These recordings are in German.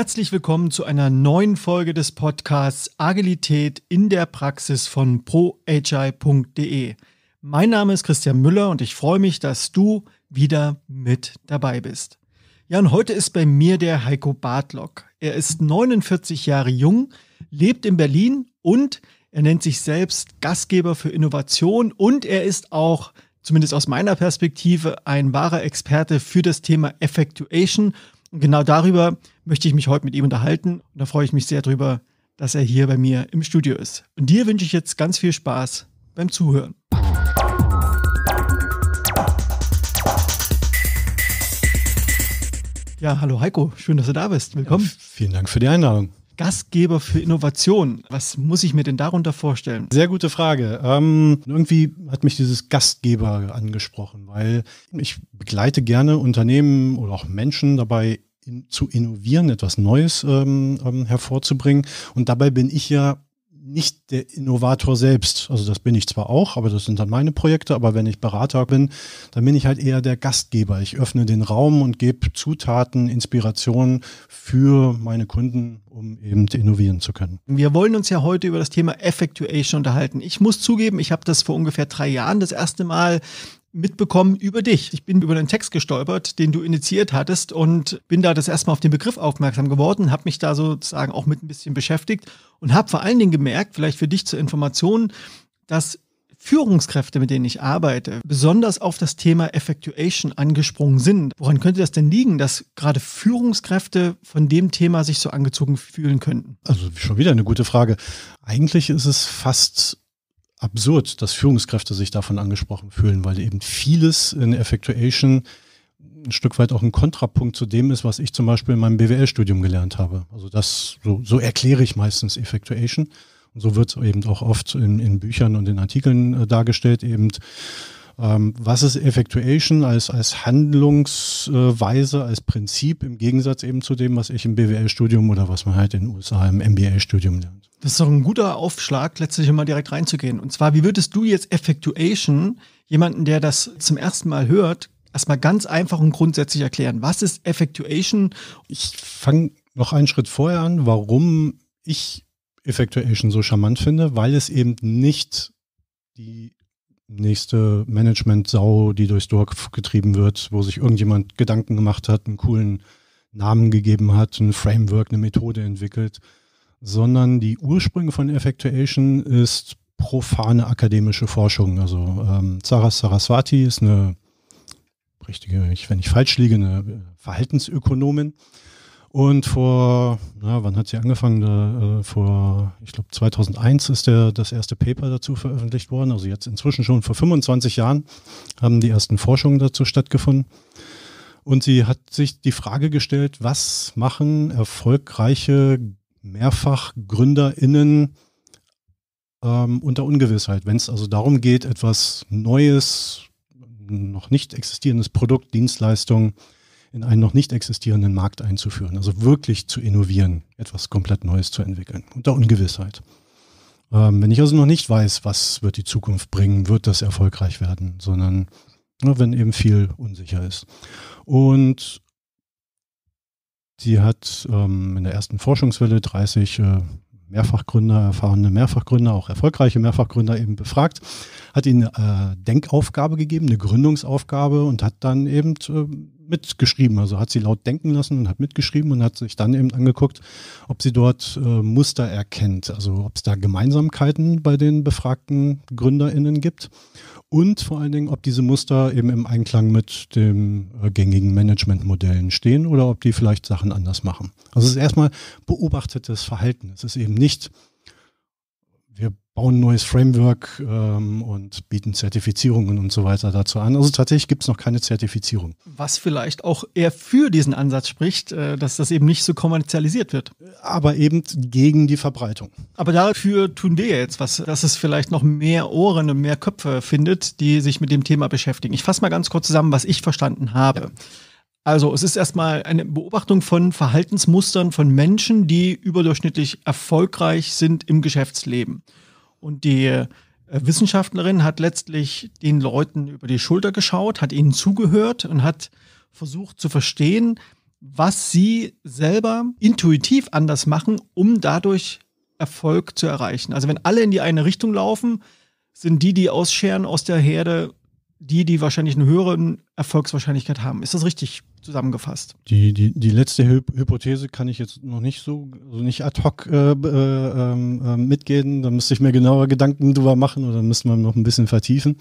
Herzlich willkommen zu einer neuen Folge des Podcasts Agilität in der Praxis von prohi.de. Mein Name ist Christian Müller und ich freue mich, dass du wieder mit dabei bist. Ja, und heute ist bei mir der Heiko Bartlock. Er ist 49 Jahre jung, lebt in Berlin und er nennt sich selbst Gastgeber für Innovation und er ist auch, zumindest aus meiner Perspektive, ein wahrer Experte für das Thema Effectuation und genau darüber möchte ich mich heute mit ihm unterhalten. Und da freue ich mich sehr drüber, dass er hier bei mir im Studio ist. Und dir wünsche ich jetzt ganz viel Spaß beim Zuhören. Ja, hallo Heiko, schön, dass du da bist. Willkommen. Ja, vielen Dank für die Einladung. Gastgeber für Innovation. Was muss ich mir denn darunter vorstellen? Sehr gute Frage. Ähm, irgendwie hat mich dieses Gastgeber angesprochen, weil ich begleite gerne Unternehmen oder auch Menschen dabei, in, zu innovieren, etwas Neues ähm, ähm, hervorzubringen. Und dabei bin ich ja nicht der Innovator selbst. Also das bin ich zwar auch, aber das sind dann meine Projekte. Aber wenn ich Berater bin, dann bin ich halt eher der Gastgeber. Ich öffne den Raum und gebe Zutaten, Inspirationen für meine Kunden, um eben innovieren zu können. Wir wollen uns ja heute über das Thema Effectuation unterhalten. Ich muss zugeben, ich habe das vor ungefähr drei Jahren das erste Mal mitbekommen über dich. Ich bin über einen Text gestolpert, den du initiiert hattest und bin da das erstmal auf den Begriff aufmerksam geworden, habe mich da sozusagen auch mit ein bisschen beschäftigt und habe vor allen Dingen gemerkt, vielleicht für dich zur Information, dass Führungskräfte, mit denen ich arbeite, besonders auf das Thema Effectuation angesprungen sind. Woran könnte das denn liegen, dass gerade Führungskräfte von dem Thema sich so angezogen fühlen könnten? Also schon wieder eine gute Frage. Eigentlich ist es fast absurd, dass Führungskräfte sich davon angesprochen fühlen, weil eben vieles in Effectuation ein Stück weit auch ein Kontrapunkt zu dem ist, was ich zum Beispiel in meinem BWL-Studium gelernt habe. Also das, so, so erkläre ich meistens Effectuation. Und so wird es eben auch oft in, in, Büchern und in Artikeln äh, dargestellt, eben ähm, was ist Effectuation als, als Handlungsweise, äh, als Prinzip im Gegensatz eben zu dem, was ich im BWL-Studium oder was man halt in den USA im MBA-Studium lernt. Das ist doch ein guter Aufschlag, letztlich immer direkt reinzugehen. Und zwar, wie würdest du jetzt Effectuation jemanden, der das zum ersten Mal hört, erstmal ganz einfach und grundsätzlich erklären? Was ist Effectuation? Ich fange noch einen Schritt vorher an, warum ich Effectuation so charmant finde, weil es eben nicht die nächste Management-Sau, die durchs Dorf getrieben wird, wo sich irgendjemand Gedanken gemacht hat, einen coolen Namen gegeben hat, ein Framework, eine Methode entwickelt, sondern die Ursprünge von Effectuation ist profane akademische Forschung. Also ähm, Saras Saraswati ist eine richtige, wenn ich falsch liege, eine äh, Verhaltensökonomin. Und vor, na, wann hat sie angefangen? Da, äh, vor, ich glaube, 2001 ist der, das erste Paper dazu veröffentlicht worden. Also jetzt inzwischen schon vor 25 Jahren haben die ersten Forschungen dazu stattgefunden. Und sie hat sich die Frage gestellt, was machen erfolgreiche mehrfach GründerInnen ähm, unter Ungewissheit. Wenn es also darum geht, etwas Neues, noch nicht existierendes Produkt, Dienstleistung in einen noch nicht existierenden Markt einzuführen, also wirklich zu innovieren, etwas komplett Neues zu entwickeln, unter Ungewissheit. Ähm, wenn ich also noch nicht weiß, was wird die Zukunft bringen, wird das erfolgreich werden, sondern ne, wenn eben viel unsicher ist. Und die hat ähm, in der ersten Forschungswelle 30 äh, Mehrfachgründer, erfahrene Mehrfachgründer, auch erfolgreiche Mehrfachgründer eben befragt, hat ihnen äh, Denkaufgabe gegeben, eine Gründungsaufgabe und hat dann eben äh, mitgeschrieben. Also hat sie laut denken lassen und hat mitgeschrieben und hat sich dann eben angeguckt, ob sie dort äh, Muster erkennt. Also ob es da Gemeinsamkeiten bei den befragten GründerInnen gibt und vor allen Dingen, ob diese Muster eben im Einklang mit den äh, gängigen Managementmodellen stehen oder ob die vielleicht Sachen anders machen. Also es ist erstmal beobachtetes Verhalten. Es ist eben nicht bauen ein neues Framework ähm, und bieten Zertifizierungen und so weiter dazu an. Also tatsächlich gibt es noch keine Zertifizierung. Was vielleicht auch eher für diesen Ansatz spricht, äh, dass das eben nicht so kommerzialisiert wird. Aber eben gegen die Verbreitung. Aber dafür tun wir jetzt was, dass es vielleicht noch mehr Ohren und mehr Köpfe findet, die sich mit dem Thema beschäftigen. Ich fasse mal ganz kurz zusammen, was ich verstanden habe. Ja. Also es ist erstmal eine Beobachtung von Verhaltensmustern von Menschen, die überdurchschnittlich erfolgreich sind im Geschäftsleben. Und die äh, Wissenschaftlerin hat letztlich den Leuten über die Schulter geschaut, hat ihnen zugehört und hat versucht zu verstehen, was sie selber intuitiv anders machen, um dadurch Erfolg zu erreichen. Also wenn alle in die eine Richtung laufen, sind die, die ausscheren aus der Herde, die, die wahrscheinlich eine höhere Erfolgswahrscheinlichkeit haben. Ist das richtig zusammengefasst? Die, die, die letzte Hypothese kann ich jetzt noch nicht so, also nicht ad hoc äh, äh, äh, mitgehen. Da müsste ich mir genauer Gedanken drüber machen oder müsste man noch ein bisschen vertiefen.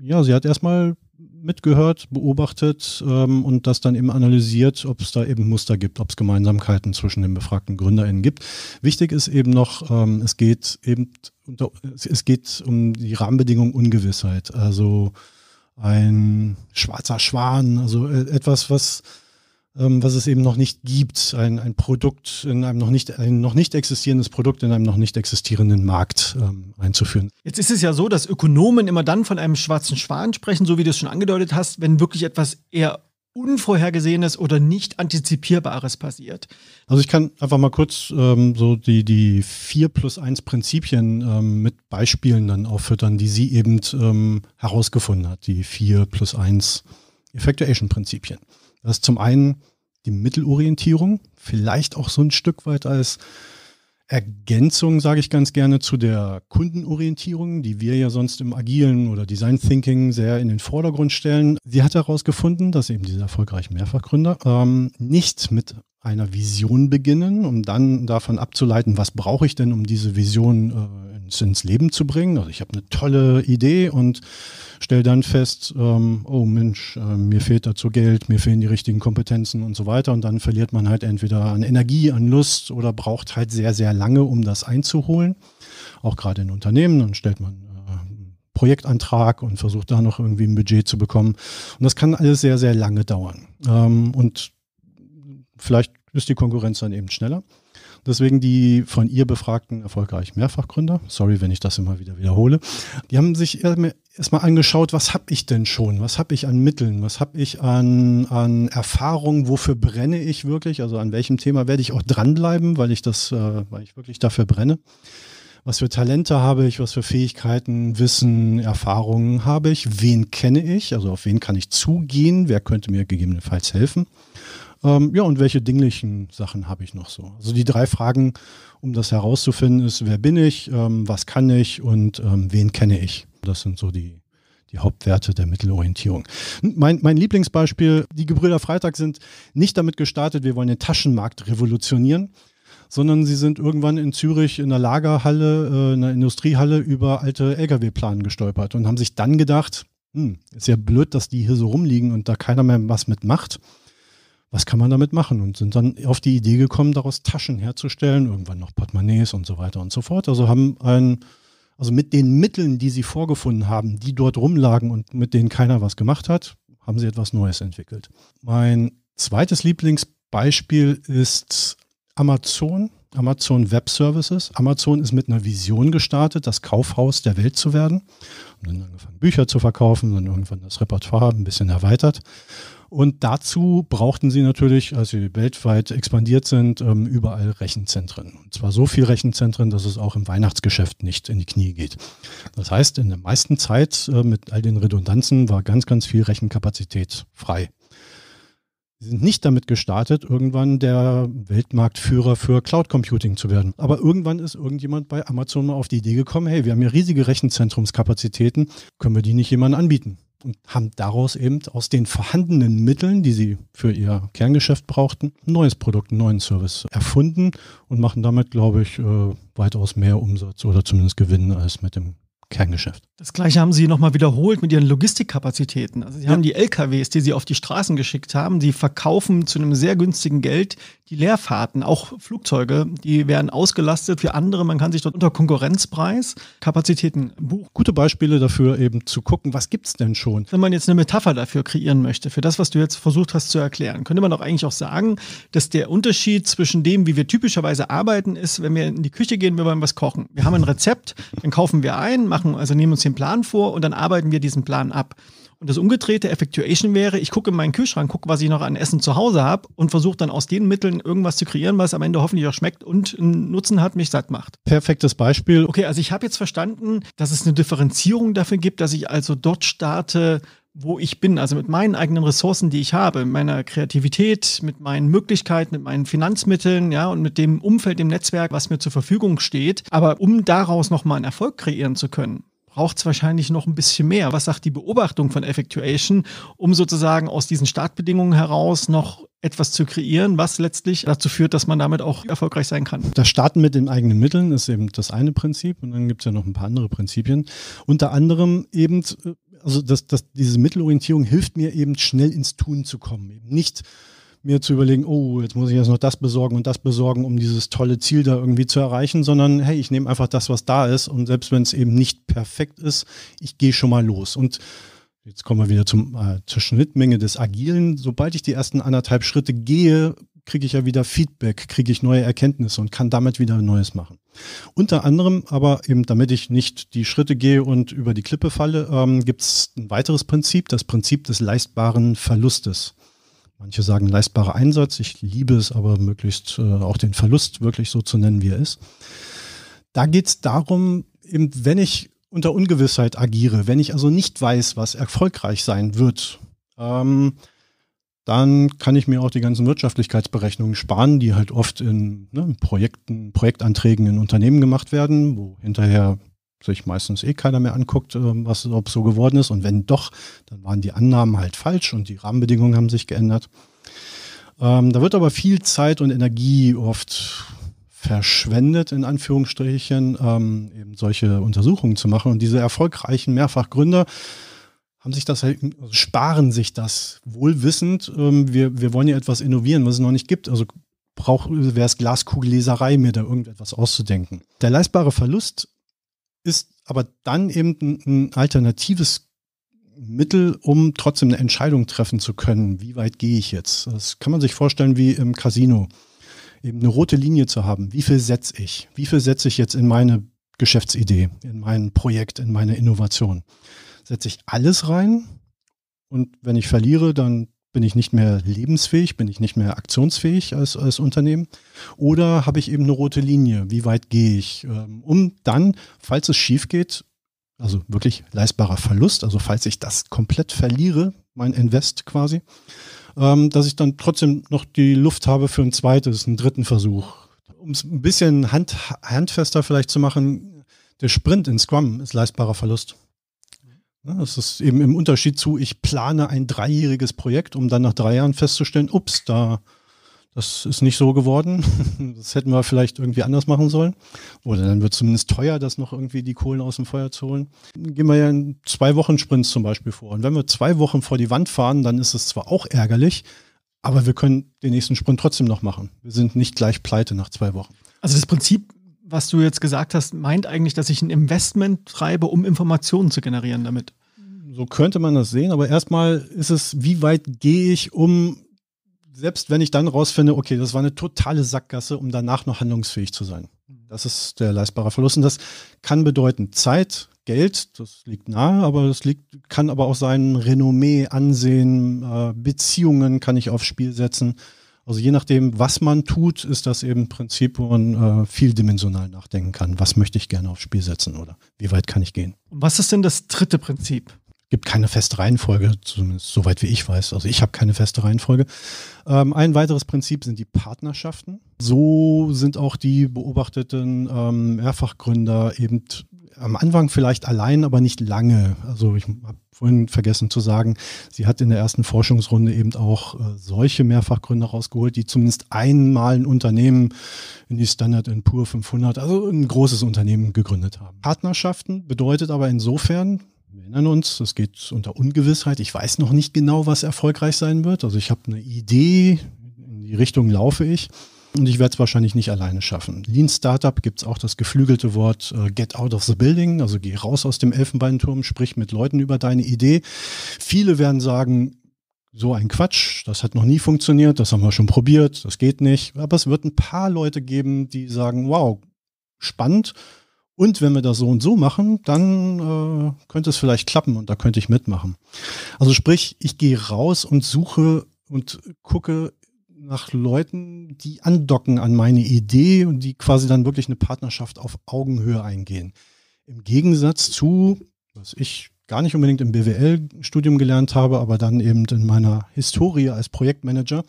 Ja, sie hat erstmal mitgehört, beobachtet ähm, und das dann eben analysiert, ob es da eben Muster gibt, ob es Gemeinsamkeiten zwischen den befragten GründerInnen gibt. Wichtig ist eben noch, ähm, es geht eben unter, es geht um die Rahmenbedingungen Ungewissheit. Also ein schwarzer Schwan, also äh, etwas, was, ähm, was es eben noch nicht gibt, ein, ein Produkt in einem noch nicht, ein noch nicht existierendes Produkt in einem noch nicht existierenden Markt ähm, einzuführen. Jetzt ist es ja so, dass Ökonomen immer dann von einem schwarzen Schwan sprechen, so wie du es schon angedeutet hast, wenn wirklich etwas eher Unvorhergesehenes oder nicht antizipierbares passiert. Also ich kann einfach mal kurz ähm, so die, die 4 plus 1 Prinzipien ähm, mit Beispielen dann auffüttern, die sie eben ähm, herausgefunden hat, die 4 plus 1 Effectuation Prinzipien. Das ist zum einen die Mittelorientierung, vielleicht auch so ein Stück weit als Ergänzung, sage ich ganz gerne, zu der Kundenorientierung, die wir ja sonst im agilen oder Design Thinking sehr in den Vordergrund stellen. Sie hat herausgefunden, dass eben diese erfolgreichen Mehrfachgründer ähm, nicht mit einer Vision beginnen, um dann davon abzuleiten, was brauche ich denn, um diese Vision äh, ins Leben zu bringen. Also ich habe eine tolle Idee und stelle dann fest, ähm, oh Mensch, äh, mir fehlt dazu Geld, mir fehlen die richtigen Kompetenzen und so weiter. Und dann verliert man halt entweder an Energie, an Lust oder braucht halt sehr, sehr lange, um das einzuholen. Auch gerade in Unternehmen, dann stellt man äh, Projektantrag und versucht da noch irgendwie ein Budget zu bekommen. Und das kann alles sehr, sehr lange dauern. Ähm, und vielleicht ist die Konkurrenz dann eben schneller. Deswegen die von ihr befragten erfolgreichen Mehrfachgründer, sorry, wenn ich das immer wieder wiederhole, die haben sich erstmal angeschaut, was habe ich denn schon, was habe ich an Mitteln, was habe ich an, an Erfahrung, wofür brenne ich wirklich, also an welchem Thema werde ich auch dranbleiben, weil ich das, äh, weil ich wirklich dafür brenne was für Talente habe ich, was für Fähigkeiten, Wissen, Erfahrungen habe ich, wen kenne ich, also auf wen kann ich zugehen, wer könnte mir gegebenenfalls helfen. Ähm, ja, und welche dinglichen Sachen habe ich noch so? Also die drei Fragen, um das herauszufinden, ist, wer bin ich, ähm, was kann ich und ähm, wen kenne ich? Das sind so die, die Hauptwerte der Mittelorientierung. Mein, mein Lieblingsbeispiel, die Gebrüder Freitag sind nicht damit gestartet, wir wollen den Taschenmarkt revolutionieren, sondern sie sind irgendwann in Zürich in einer Lagerhalle, äh, in einer Industriehalle über alte Lkw-Planen gestolpert und haben sich dann gedacht, hm, ist ja blöd, dass die hier so rumliegen und da keiner mehr was mitmacht was kann man damit machen? Und sind dann auf die Idee gekommen, daraus Taschen herzustellen, irgendwann noch Portemonnaies und so weiter und so fort. Also haben ein, also mit den Mitteln, die sie vorgefunden haben, die dort rumlagen und mit denen keiner was gemacht hat, haben sie etwas Neues entwickelt. Mein zweites Lieblingsbeispiel ist Amazon, Amazon Web Services. Amazon ist mit einer Vision gestartet, das Kaufhaus der Welt zu werden. Und dann angefangen, Bücher zu verkaufen, dann irgendwann das Repertoire ein bisschen erweitert. Und dazu brauchten sie natürlich, als sie weltweit expandiert sind, ähm, überall Rechenzentren. Und zwar so viel Rechenzentren, dass es auch im Weihnachtsgeschäft nicht in die Knie geht. Das heißt, in der meisten Zeit äh, mit all den Redundanzen war ganz, ganz viel Rechenkapazität frei. Sie sind nicht damit gestartet, irgendwann der Weltmarktführer für Cloud Computing zu werden. Aber irgendwann ist irgendjemand bei Amazon mal auf die Idee gekommen, hey, wir haben ja riesige Rechenzentrumskapazitäten, können wir die nicht jemandem anbieten? und haben daraus eben aus den vorhandenen Mitteln, die sie für ihr Kerngeschäft brauchten, ein neues Produkt, einen neuen Service erfunden und machen damit, glaube ich, äh, weitaus mehr Umsatz oder zumindest Gewinn als mit dem Kerngeschäft. Das gleiche haben Sie nochmal wiederholt mit Ihren Logistikkapazitäten. Also Sie ja. haben die LKWs, die Sie auf die Straßen geschickt haben, die verkaufen zu einem sehr günstigen Geld die Leerfahrten, auch Flugzeuge, die werden ausgelastet für andere. Man kann sich dort unter Konkurrenzpreis Kapazitäten buchen. Gute Beispiele dafür eben zu gucken, was gibt es denn schon? Wenn man jetzt eine Metapher dafür kreieren möchte, für das, was du jetzt versucht hast zu erklären, könnte man doch eigentlich auch sagen, dass der Unterschied zwischen dem, wie wir typischerweise arbeiten, ist, wenn wir in die Küche gehen, wir wollen was kochen. Wir haben ein Rezept, dann kaufen wir ein, machen machen. Also nehmen uns den Plan vor und dann arbeiten wir diesen Plan ab. Und das umgedrehte Effectuation wäre, ich gucke in meinen Kühlschrank, gucke, was ich noch an Essen zu Hause habe und versuche dann aus den Mitteln irgendwas zu kreieren, was am Ende hoffentlich auch schmeckt und einen Nutzen hat, mich satt macht. Perfektes Beispiel. Okay, also ich habe jetzt verstanden, dass es eine Differenzierung dafür gibt, dass ich also dort starte, wo ich bin, also mit meinen eigenen Ressourcen, die ich habe, meiner Kreativität, mit meinen Möglichkeiten, mit meinen Finanzmitteln, ja, und mit dem Umfeld, dem Netzwerk, was mir zur Verfügung steht. Aber um daraus nochmal einen Erfolg kreieren zu können, braucht es wahrscheinlich noch ein bisschen mehr. Was sagt die Beobachtung von Effectuation, um sozusagen aus diesen Startbedingungen heraus noch etwas zu kreieren, was letztlich dazu führt, dass man damit auch erfolgreich sein kann. Das Starten mit den eigenen Mitteln ist eben das eine Prinzip und dann gibt es ja noch ein paar andere Prinzipien. Unter anderem eben äh, also das, das, diese Mittelorientierung hilft mir eben schnell ins Tun zu kommen. Eben nicht mir zu überlegen, oh, jetzt muss ich erst noch das besorgen und das besorgen, um dieses tolle Ziel da irgendwie zu erreichen, sondern hey, ich nehme einfach das, was da ist und selbst wenn es eben nicht perfekt ist, ich gehe schon mal los. Und jetzt kommen wir wieder zum, äh, zur Schnittmenge des Agilen. Sobald ich die ersten anderthalb Schritte gehe, kriege ich ja wieder Feedback, kriege ich neue Erkenntnisse und kann damit wieder Neues machen. Unter anderem aber eben, damit ich nicht die Schritte gehe und über die Klippe falle, ähm, gibt es ein weiteres Prinzip, das Prinzip des leistbaren Verlustes. Manche sagen leistbarer Einsatz, ich liebe es aber möglichst äh, auch den Verlust wirklich so zu nennen, wie er ist. Da geht es darum, eben, wenn ich unter Ungewissheit agiere, wenn ich also nicht weiß, was erfolgreich sein wird, ähm, dann kann ich mir auch die ganzen Wirtschaftlichkeitsberechnungen sparen, die halt oft in ne, Projekten, Projektanträgen in Unternehmen gemacht werden, wo hinterher sich meistens eh keiner mehr anguckt, ähm, was ob so geworden ist. Und wenn doch, dann waren die Annahmen halt falsch und die Rahmenbedingungen haben sich geändert. Ähm, da wird aber viel Zeit und Energie oft verschwendet, in Anführungsstrichen, ähm, eben solche Untersuchungen zu machen. Und diese erfolgreichen Mehrfachgründer, haben sich das halt, also sparen sich das wohlwissend. Ähm, wir, wir wollen ja etwas innovieren, was es noch nicht gibt. Also braucht, wäre es Glaskugelleserei, mir da irgendetwas auszudenken. Der leistbare Verlust ist aber dann eben ein, ein alternatives Mittel, um trotzdem eine Entscheidung treffen zu können. Wie weit gehe ich jetzt? Das kann man sich vorstellen wie im Casino. Eben eine rote Linie zu haben. Wie viel setze ich? Wie viel setze ich jetzt in meine Geschäftsidee, in mein Projekt, in meine Innovation? setze ich alles rein und wenn ich verliere, dann bin ich nicht mehr lebensfähig, bin ich nicht mehr aktionsfähig als, als Unternehmen oder habe ich eben eine rote Linie, wie weit gehe ich, ähm, um dann, falls es schief geht, also wirklich leistbarer Verlust, also falls ich das komplett verliere, mein Invest quasi, ähm, dass ich dann trotzdem noch die Luft habe für ein zweites, einen dritten Versuch. Um es ein bisschen hand, handfester vielleicht zu machen, der Sprint in Scrum ist leistbarer Verlust. Das ne, ist eben im Unterschied zu, ich plane ein dreijähriges Projekt, um dann nach drei Jahren festzustellen, ups, da, das ist nicht so geworden. Das hätten wir vielleicht irgendwie anders machen sollen. Oder dann wird es zumindest teuer, das noch irgendwie die Kohlen aus dem Feuer zu holen. gehen wir ja in zwei Wochen Sprints zum Beispiel vor. Und wenn wir zwei Wochen vor die Wand fahren, dann ist es zwar auch ärgerlich, aber wir können den nächsten Sprint trotzdem noch machen. Wir sind nicht gleich pleite nach zwei Wochen. Also das Prinzip was du jetzt gesagt hast, meint eigentlich, dass ich ein Investment treibe, um Informationen zu generieren damit. So könnte man das sehen, aber erstmal ist es, wie weit gehe ich, um, selbst wenn ich dann rausfinde, okay, das war eine totale Sackgasse, um danach noch handlungsfähig zu sein. Das ist der leistbare Verlust und das kann bedeuten Zeit, Geld, das liegt nahe, aber das liegt, kann aber auch sein Renommee, Ansehen, äh, Beziehungen kann ich aufs Spiel setzen. Also je nachdem, was man tut, ist das eben ein Prinzip, wo man äh, vieldimensional nachdenken kann. Was möchte ich gerne aufs Spiel setzen oder wie weit kann ich gehen? Und was ist denn das dritte Prinzip? Gibt keine feste Reihenfolge, zumindest soweit wie ich weiß. Also ich habe keine feste Reihenfolge. Ähm, ein weiteres Prinzip sind die Partnerschaften. So sind auch die beobachteten ähm, Mehrfachgründer eben am Anfang vielleicht allein, aber nicht lange. Also ich habe vorhin vergessen zu sagen, sie hat in der ersten Forschungsrunde eben auch äh, solche Mehrfachgründer rausgeholt, die zumindest einmal ein Unternehmen in die Standard Poor 500, also ein großes Unternehmen gegründet haben. Partnerschaften bedeutet aber insofern, wir erinnern uns, es geht unter Ungewissheit. Ich weiß noch nicht genau, was erfolgreich sein wird. Also ich habe eine Idee, in die Richtung laufe ich. Und ich werde es wahrscheinlich nicht alleine schaffen. Lean Startup gibt es auch das geflügelte Wort äh, Get out of the building, also geh raus aus dem Elfenbeinturm, sprich mit Leuten über deine Idee. Viele werden sagen, so ein Quatsch, das hat noch nie funktioniert, das haben wir schon probiert, das geht nicht. Aber es wird ein paar Leute geben, die sagen, wow, spannend. Und wenn wir das so und so machen, dann äh, könnte es vielleicht klappen und da könnte ich mitmachen. Also sprich, ich gehe raus und suche und gucke, nach Leuten, die andocken an meine Idee und die quasi dann wirklich eine Partnerschaft auf Augenhöhe eingehen. Im Gegensatz zu, was ich gar nicht unbedingt im BWL-Studium gelernt habe, aber dann eben in meiner Historie als Projektmanager,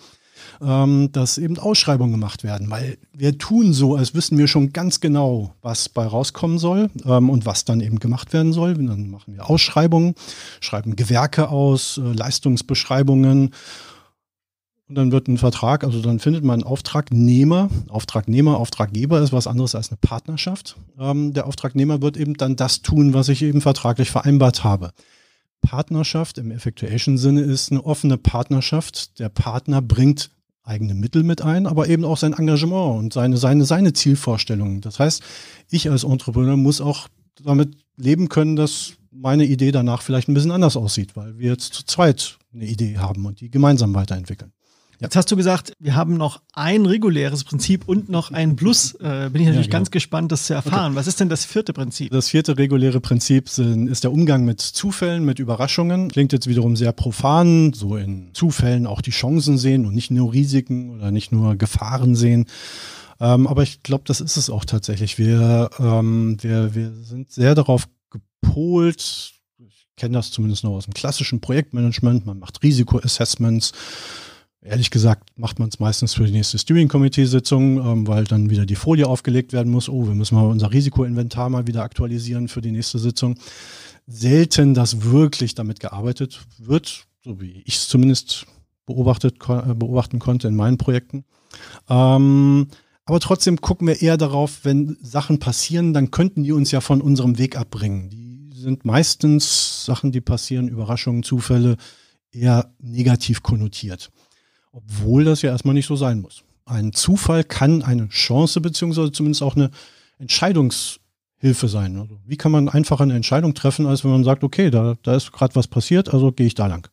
ähm, dass eben Ausschreibungen gemacht werden, weil wir tun so, als wüssten wir schon ganz genau, was bei rauskommen soll ähm, und was dann eben gemacht werden soll. Und dann machen wir Ausschreibungen, schreiben Gewerke aus, äh, Leistungsbeschreibungen und dann wird ein Vertrag, also dann findet man einen Auftragnehmer. Auftragnehmer, Auftraggeber ist was anderes als eine Partnerschaft. Ähm, der Auftragnehmer wird eben dann das tun, was ich eben vertraglich vereinbart habe. Partnerschaft im Effectuation-Sinne ist eine offene Partnerschaft. Der Partner bringt eigene Mittel mit ein, aber eben auch sein Engagement und seine, seine, seine Zielvorstellungen. Das heißt, ich als Entrepreneur muss auch damit leben können, dass meine Idee danach vielleicht ein bisschen anders aussieht, weil wir jetzt zu zweit eine Idee haben und die gemeinsam weiterentwickeln. Jetzt hast du gesagt, wir haben noch ein reguläres Prinzip und noch ein Plus. Äh, bin ich natürlich ja, genau. ganz gespannt, das zu erfahren. Okay. Was ist denn das vierte Prinzip? Das vierte reguläre Prinzip sind, ist der Umgang mit Zufällen, mit Überraschungen. Klingt jetzt wiederum sehr profan, so in Zufällen auch die Chancen sehen und nicht nur Risiken oder nicht nur Gefahren sehen ähm, aber ich glaube, das ist es auch tatsächlich. Wir, ähm, wir, wir sind sehr darauf gepolt. Ich kenne das zumindest noch aus dem klassischen Projektmanagement. Man macht Risikoassessments. Ehrlich gesagt macht man es meistens für die nächste Steering-Komitee-Sitzung, ähm, weil dann wieder die Folie aufgelegt werden muss. Oh, wir müssen mal unser Risikoinventar mal wieder aktualisieren für die nächste Sitzung. Selten, dass wirklich damit gearbeitet wird, so wie ich es zumindest beobachtet, äh, beobachten konnte in meinen Projekten. Ähm, aber trotzdem gucken wir eher darauf, wenn Sachen passieren, dann könnten die uns ja von unserem Weg abbringen. Die sind meistens Sachen, die passieren, Überraschungen, Zufälle, eher negativ konnotiert obwohl das ja erstmal nicht so sein muss. Ein Zufall kann eine Chance beziehungsweise zumindest auch eine Entscheidungshilfe sein. Also wie kann man einfacher eine Entscheidung treffen, als wenn man sagt, okay, da, da ist gerade was passiert, also gehe ich da lang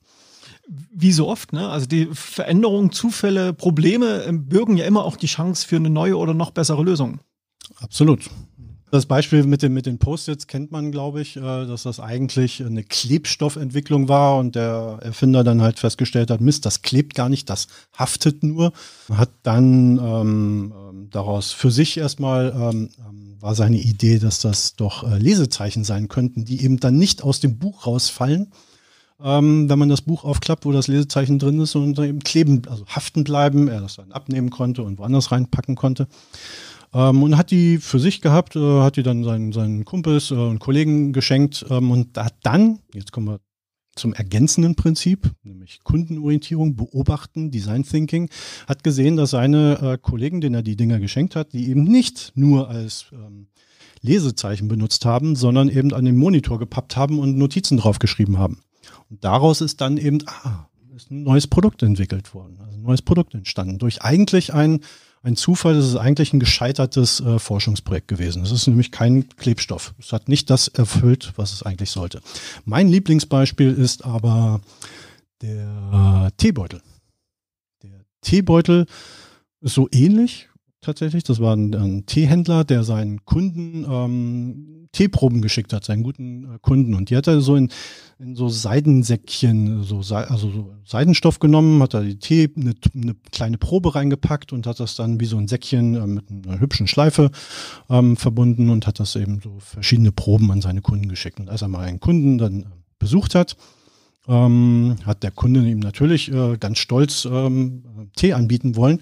wie so oft, ne? Also die Veränderungen, Zufälle, Probleme ähm, bürgen ja immer auch die Chance für eine neue oder noch bessere Lösung. Absolut. Das Beispiel mit, dem, mit den Post-its kennt man, glaube ich, äh, dass das eigentlich eine Klebstoffentwicklung war und der Erfinder dann halt festgestellt hat, Mist, das klebt gar nicht, das haftet nur. Hat dann ähm, ähm daraus für sich erstmal ähm, ähm, war seine Idee, dass das doch äh, Lesezeichen sein könnten, die eben dann nicht aus dem Buch rausfallen, ähm, wenn man das Buch aufklappt, wo das Lesezeichen drin ist und eben kleben, also haften bleiben, er das dann abnehmen konnte und woanders reinpacken konnte. Ähm, und hat die für sich gehabt, äh, hat die dann seinen, seinen Kumpels äh, und Kollegen geschenkt ähm, und hat dann, jetzt kommen wir zum ergänzenden Prinzip, nämlich Kundenorientierung, Beobachten, Design Thinking, hat gesehen, dass seine äh, Kollegen, denen er die Dinger geschenkt hat, die eben nicht nur als ähm, Lesezeichen benutzt haben, sondern eben an den Monitor gepappt haben und Notizen draufgeschrieben haben. Und daraus ist dann eben, ah, ist ein neues Produkt entwickelt worden, also ein neues Produkt entstanden, durch eigentlich ein ein Zufall, es ist eigentlich ein gescheitertes äh, Forschungsprojekt gewesen. Es ist nämlich kein Klebstoff. Es hat nicht das erfüllt, was es eigentlich sollte. Mein Lieblingsbeispiel ist aber der äh, Teebeutel. Der Teebeutel ist so ähnlich, tatsächlich. Das war ein, ein Teehändler, der seinen Kunden ähm, Teeproben geschickt hat, seinen guten äh, Kunden. Und die hat er so in, in so Seidensäckchen, so, also so Seidenstoff genommen, hat da die Tee, eine, eine, kleine Probe reingepackt und hat das dann wie so ein Säckchen äh, mit einer hübschen Schleife ähm, verbunden und hat das eben so verschiedene Proben an seine Kunden geschickt. Und als er mal einen Kunden dann äh, besucht hat, ähm, hat der Kunde ihm natürlich äh, ganz stolz ähm, Tee anbieten wollen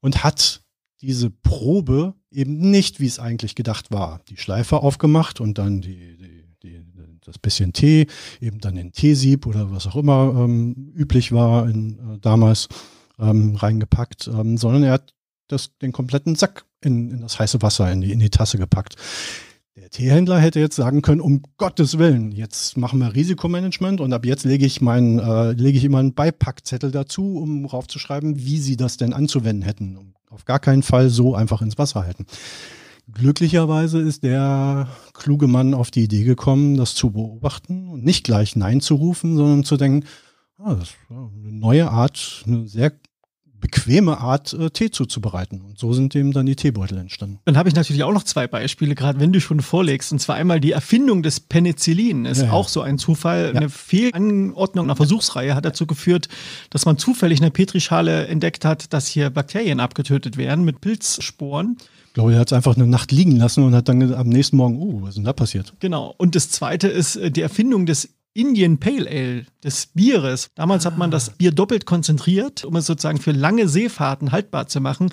und hat diese Probe eben nicht, wie es eigentlich gedacht war. Die Schleife aufgemacht und dann die, die, die, das bisschen Tee, eben dann den Teesieb oder was auch immer ähm, üblich war in, äh, damals ähm, reingepackt, ähm, sondern er hat das, den kompletten Sack in, in das heiße Wasser, in die, in die Tasse gepackt. Der Teehändler hätte jetzt sagen können, um Gottes Willen, jetzt machen wir Risikomanagement und ab jetzt lege ich, mein, äh, lege ich immer einen Beipackzettel dazu, um raufzuschreiben, wie sie das denn anzuwenden hätten. Um auf gar keinen Fall so einfach ins Wasser halten. Glücklicherweise ist der kluge Mann auf die Idee gekommen, das zu beobachten und nicht gleich Nein zu rufen, sondern zu denken, ah, das ist eine neue Art, eine sehr bequeme Art, äh, Tee zuzubereiten. Und so sind eben dann die Teebeutel entstanden. Dann habe ich natürlich auch noch zwei Beispiele, gerade wenn du schon vorlegst. Und zwar einmal die Erfindung des Penicillin ist ja, auch so ein Zufall. Ja. Eine Fehlanordnung einer Versuchsreihe hat dazu geführt, dass man zufällig in der Petrischale entdeckt hat, dass hier Bakterien abgetötet werden mit Pilzsporen. Ich glaube, er hat es einfach eine Nacht liegen lassen und hat dann am nächsten Morgen, oh, was ist denn da passiert? Genau. Und das zweite ist äh, die Erfindung des Indian Pale Ale des Bieres. Damals ah. hat man das ah. Bier doppelt konzentriert, um es sozusagen für lange Seefahrten haltbar zu machen.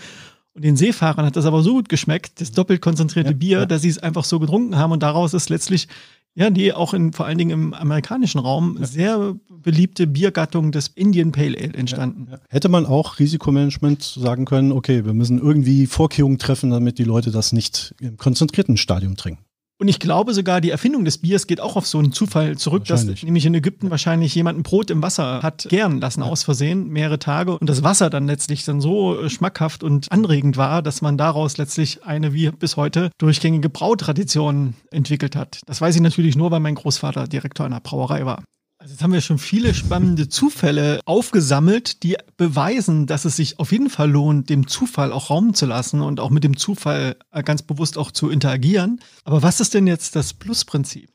Und den Seefahrern hat das aber so gut geschmeckt, das doppelt konzentrierte ja, Bier, ja. dass sie es einfach so getrunken haben. Und daraus ist letztlich, ja, die auch in, vor allen Dingen im amerikanischen Raum ja. sehr beliebte Biergattung des Indian Pale Ale entstanden. Hätte man auch Risikomanagement sagen können, okay, wir müssen irgendwie Vorkehrungen treffen, damit die Leute das nicht im konzentrierten Stadium trinken. Und ich glaube sogar, die Erfindung des Biers geht auch auf so einen Zufall zurück, dass nämlich in Ägypten wahrscheinlich jemand ein Brot im Wasser hat gären lassen, ja. aus Versehen, mehrere Tage. Und das Wasser dann letztlich dann so äh, schmackhaft und anregend war, dass man daraus letztlich eine wie bis heute durchgängige Brautradition entwickelt hat. Das weiß ich natürlich nur, weil mein Großvater Direktor einer Brauerei war. Also jetzt haben wir schon viele spannende Zufälle aufgesammelt, die beweisen, dass es sich auf jeden Fall lohnt, dem Zufall auch Raum zu lassen und auch mit dem Zufall äh, ganz bewusst auch zu interagieren. Aber was ist denn jetzt das Plusprinzip?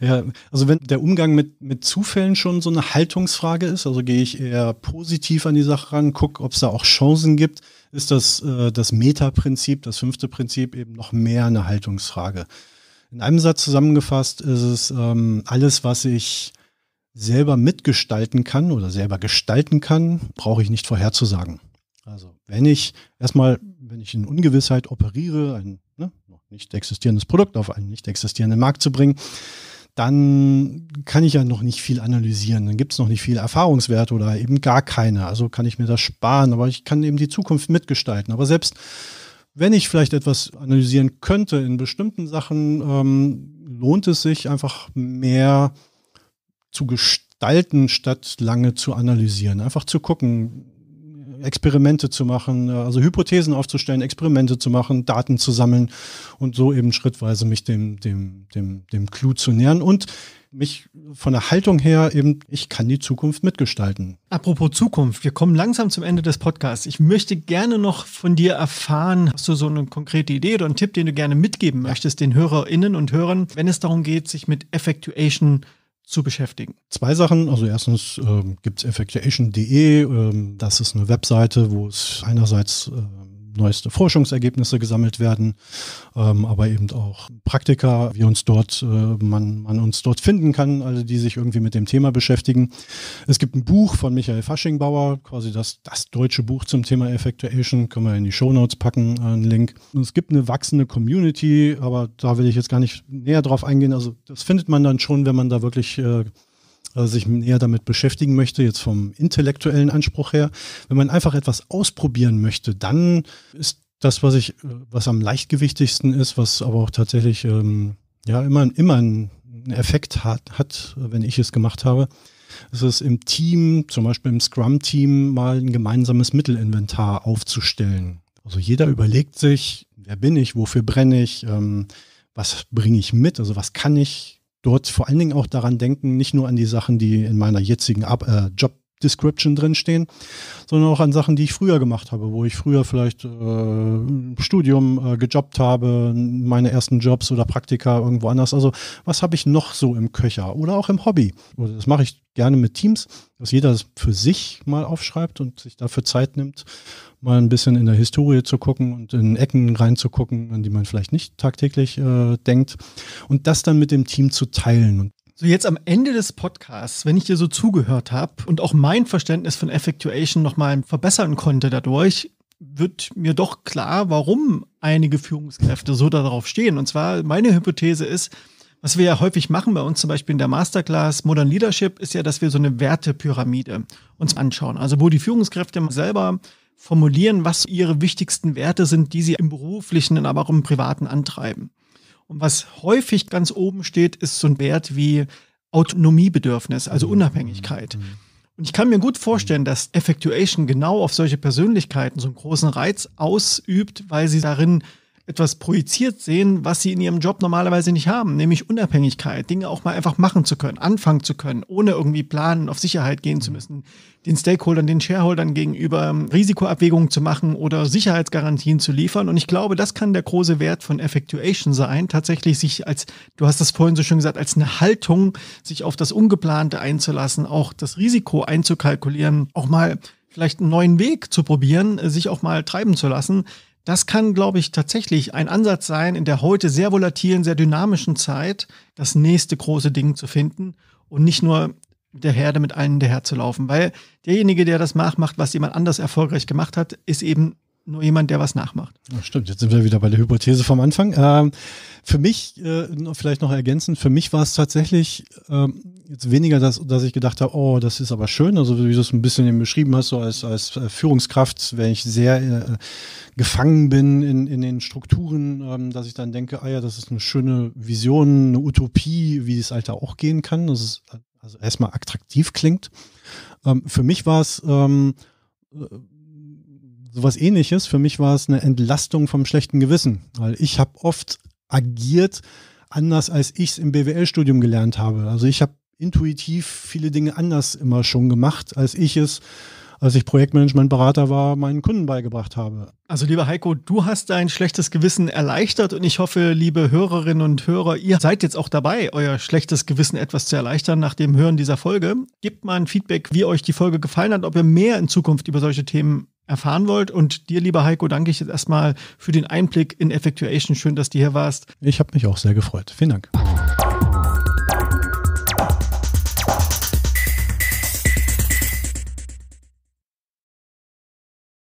Ja, also wenn der Umgang mit, mit Zufällen schon so eine Haltungsfrage ist, also gehe ich eher positiv an die Sache ran, gucke, ob es da auch Chancen gibt, ist das, äh, das Meta-Prinzip, das fünfte Prinzip eben noch mehr eine Haltungsfrage. In einem Satz zusammengefasst ist es ähm, alles, was ich selber mitgestalten kann oder selber gestalten kann, brauche ich nicht vorherzusagen. Also wenn ich erstmal, wenn ich in Ungewissheit operiere, ein ne, noch nicht existierendes Produkt auf einen nicht existierenden Markt zu bringen, dann kann ich ja noch nicht viel analysieren. Dann gibt es noch nicht viel Erfahrungswert oder eben gar keine. Also kann ich mir das sparen, aber ich kann eben die Zukunft mitgestalten. Aber selbst wenn ich vielleicht etwas analysieren könnte in bestimmten Sachen, ähm, lohnt es sich einfach mehr zu gestalten, statt lange zu analysieren. Einfach zu gucken, Experimente zu machen, äh, also Hypothesen aufzustellen, Experimente zu machen, Daten zu sammeln und so eben schrittweise mich dem, dem, dem, dem Clou zu nähern und mich von der Haltung her eben, ich kann die Zukunft mitgestalten. Apropos Zukunft, wir kommen langsam zum Ende des Podcasts. Ich möchte gerne noch von dir erfahren, hast du so eine konkrete Idee oder einen Tipp, den du gerne mitgeben möchtest, den HörerInnen und Hörern, wenn es darum geht, sich mit Effectuation zu beschäftigen? Zwei Sachen. Also erstens ähm, gibt es effectuation.de. Ähm, das ist eine Webseite, wo es einerseits ähm, neueste Forschungsergebnisse gesammelt werden, ähm, aber eben auch Praktika, wie uns dort, äh, man, man uns dort finden kann, alle, die sich irgendwie mit dem Thema beschäftigen. Es gibt ein Buch von Michael Faschingbauer, quasi das, das deutsche Buch zum Thema Effectuation, können wir in die Shownotes Notes packen, äh, einen Link. Und es gibt eine wachsende Community, aber da will ich jetzt gar nicht näher drauf eingehen. Also das findet man dann schon, wenn man da wirklich äh, äh, sich näher damit beschäftigen möchte, jetzt vom intellektuellen Anspruch her, wenn man einfach etwas ausprobieren möchte, dann ist das, was ich, was am leichtgewichtigsten ist, was aber auch tatsächlich ähm, ja immer, immer einen Effekt hat, hat, wenn ich es gemacht habe, ist es im Team, zum Beispiel im Scrum-Team, mal ein gemeinsames Mittelinventar aufzustellen. Also jeder überlegt sich, wer bin ich, wofür brenne ich, ähm, was bringe ich mit, also was kann ich dort vor allen Dingen auch daran denken, nicht nur an die Sachen, die in meiner jetzigen Ab äh, Job Description drinstehen, sondern auch an Sachen, die ich früher gemacht habe, wo ich früher vielleicht äh, Studium äh, gejobbt habe, meine ersten Jobs oder Praktika irgendwo anders. Also was habe ich noch so im Köcher oder auch im Hobby? Also das mache ich gerne mit Teams, dass jeder das für sich mal aufschreibt und sich dafür Zeit nimmt, mal ein bisschen in der Historie zu gucken und in Ecken reinzugucken, an die man vielleicht nicht tagtäglich äh, denkt und das dann mit dem Team zu teilen. Und so, jetzt am Ende des Podcasts, wenn ich dir so zugehört habe und auch mein Verständnis von Effectuation nochmal verbessern konnte dadurch, wird mir doch klar, warum einige Führungskräfte so darauf stehen. Und zwar, meine Hypothese ist, was wir ja häufig machen bei uns zum Beispiel in der Masterclass Modern Leadership, ist ja, dass wir so eine Wertepyramide uns anschauen. Also wo die Führungskräfte selber formulieren, was ihre wichtigsten Werte sind, die sie im beruflichen, aber auch im privaten antreiben. Und was häufig ganz oben steht, ist so ein Wert wie Autonomiebedürfnis, also mhm. Unabhängigkeit. Und ich kann mir gut vorstellen, dass Effectuation genau auf solche Persönlichkeiten so einen großen Reiz ausübt, weil sie darin etwas projiziert sehen, was sie in ihrem Job normalerweise nicht haben, nämlich Unabhängigkeit, Dinge auch mal einfach machen zu können, anfangen zu können, ohne irgendwie planen, auf Sicherheit gehen zu mhm. müssen, den Stakeholdern, den Shareholdern gegenüber ähm, Risikoabwägungen zu machen oder Sicherheitsgarantien zu liefern. Und ich glaube, das kann der große Wert von Effectuation sein, tatsächlich sich als, du hast das vorhin so schön gesagt, als eine Haltung, sich auf das Ungeplante einzulassen, auch das Risiko einzukalkulieren, auch mal vielleicht einen neuen Weg zu probieren, äh, sich auch mal treiben zu lassen. Das kann, glaube ich, tatsächlich ein Ansatz sein, in der heute sehr volatilen, sehr dynamischen Zeit das nächste große Ding zu finden und nicht nur der Herde mit allen hinterher zu laufen. Weil derjenige, der das macht, macht, was jemand anders erfolgreich gemacht hat, ist eben nur jemand, der was nachmacht. Ja, stimmt, jetzt sind wir wieder bei der Hypothese vom Anfang. Ähm, für mich, äh, vielleicht noch ergänzend, für mich war es tatsächlich ähm, jetzt weniger, dass, dass ich gedacht habe, oh, das ist aber schön, also wie du es ein bisschen eben beschrieben hast, so als, als äh, Führungskraft, wenn ich sehr äh, gefangen bin in, in den Strukturen, ähm, dass ich dann denke, ah ja, das ist eine schöne Vision, eine Utopie, wie das Alter auch gehen kann, dass es also erstmal attraktiv klingt. Ähm, für mich war es ähm, äh, sowas ähnliches. Für mich war es eine Entlastung vom schlechten Gewissen, weil ich habe oft agiert anders, als ich es im BWL-Studium gelernt habe. Also ich habe intuitiv viele Dinge anders immer schon gemacht, als ich es, als ich Projektmanagementberater war, meinen Kunden beigebracht habe. Also lieber Heiko, du hast dein schlechtes Gewissen erleichtert und ich hoffe, liebe Hörerinnen und Hörer, ihr seid jetzt auch dabei, euer schlechtes Gewissen etwas zu erleichtern nach dem Hören dieser Folge. Gebt mal ein Feedback, wie euch die Folge gefallen hat, ob ihr mehr in Zukunft über solche Themen erfahren wollt. Und dir, lieber Heiko, danke ich jetzt erstmal für den Einblick in Effectuation. Schön, dass du hier warst. Ich habe mich auch sehr gefreut. Vielen Dank.